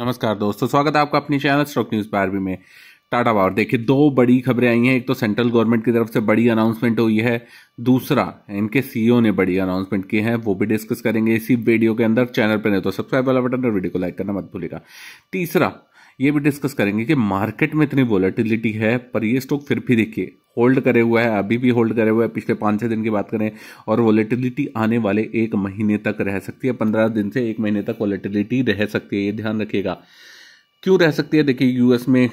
नमस्कार दोस्तों स्वागत है आपका अपनी चैनल स्टॉक न्यूज़ पर आरबी में टाटा पावर देखिए दो बड़ी खबरें आई हैं एक तो सेंट्रल गवर्नमेंट की तरफ से बड़ी अनाउंसमेंट हुई है दूसरा इनके सीईओ ने बड़ी अनाउंसमेंट की है वो भी डिस्कस करेंगे इसी वीडियो के अंदर चैनल पर नहीं तो सब्सक्राइब वाला बटन और वीडियो को लाइक करना मत भूलेगा तीसरा ये भी डिस्कस करेंगे कि मार्केट में इतनी वॉलेटिलिटी है पर ये स्टॉक फिर भी देखिए होल्ड करे हुआ है अभी भी होल्ड करे हुआ है पिछले पाँच छः दिन की बात करें और वॉलेटिलिटी आने वाले एक महीने तक रह सकती है पंद्रह दिन से एक महीने तक वॉलेटिलिटी रह सकती है ये ध्यान रखिएगा क्यों रह सकती है देखिए यूएस में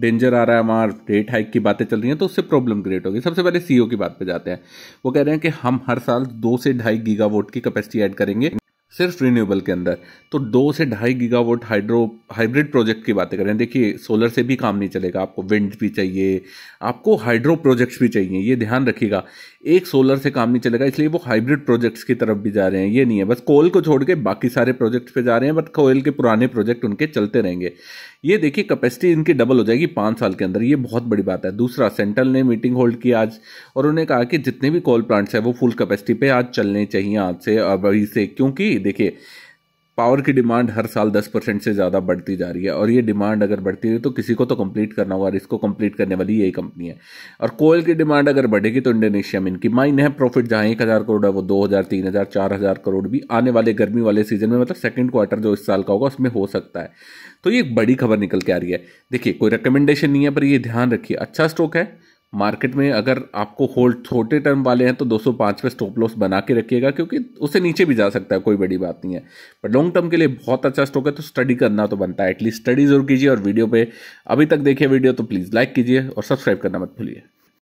डेंजर आ रहा है वहाँ रेट हाइक की बातें चल रही हैं तो उससे प्रॉब्लम क्रिएट होगी सबसे पहले सीईओ की बात पे जाते हैं वो कह रहे हैं कि हम हर साल दो से ढाई गीगा वोट की कैपेसिटी ऐड करेंगे सिर्फ रिन्यूएबल के अंदर तो दो से ढाई गीगावोट हाइड्रो हाइब्रिड प्रोजेक्ट की बातें करें देखिए सोलर से भी काम नहीं चलेगा आपको विंड भी चाहिए आपको हाइड्रो प्रोजेक्ट्स भी चाहिए ये ध्यान रखिएगा एक सोलर से काम नहीं चलेगा इसलिए वो हाइब्रिड प्रोजेक्ट्स की तरफ भी जा रहे हैं ये नहीं है बस कोल को छोड़ के बाकी सारे प्रोजेक्ट्स पे जा रहे हैं बट कोयल के पुराने प्रोजेक्ट उनके चलते रहेंगे ये देखिए कैपेसिटी इनकी डबल हो जाएगी पाँच साल के अंदर ये बहुत बड़ी बात है दूसरा सेंट्रल ने मीटिंग होल्ड की आज और उन्होंने कहा कि जितने भी कोल प्लांट्स हैं वो फुल कैपेसिटी पे आज चलने चाहिए आज से अभी से क्योंकि देखिए पावर की डिमांड हर साल 10 परसेंट से ज़्यादा बढ़ती जा रही है और ये डिमांड अगर बढ़ती रही तो किसी को तो कंप्लीट करना होगा और इसको कंप्लीट करने वाली यही कंपनी है और कोयल की डिमांड अगर बढ़ेगी तो इंडोनेशिया में इनकी माइन है प्रॉफिट जहाँ एक हज़ार करोड़ है वो दो हज़ार तीन हज़ार चार हज़ार करोड़ भी आने वाले गर्मी वाले सीजन में मतलब सेकेंड क्वार्टर जो इस साल का होगा उसमें हो सकता है तो ये एक बड़ी खबर निकल के आ रही है देखिए कोई रिकमेंडेशन नहीं है पर ये ध्यान रखिए अच्छा स्टॉक है मार्केट में अगर आपको होल्ड छोटे टर्म वाले हैं तो 205 पे स्टॉप लॉस बना के रखिएगा क्योंकि उससे नीचे भी जा सकता है कोई बड़ी बात नहीं है बट लॉन्ग टर्म के लिए बहुत अच्छा स्टॉक है तो स्टडी करना तो बनता है एटलीस्ट स्टडी जरूर कीजिए और वीडियो पे अभी तक देखिए वीडियो तो प्लीज़ लाइक कीजिए और सब्सक्राइब करना मत भूलिए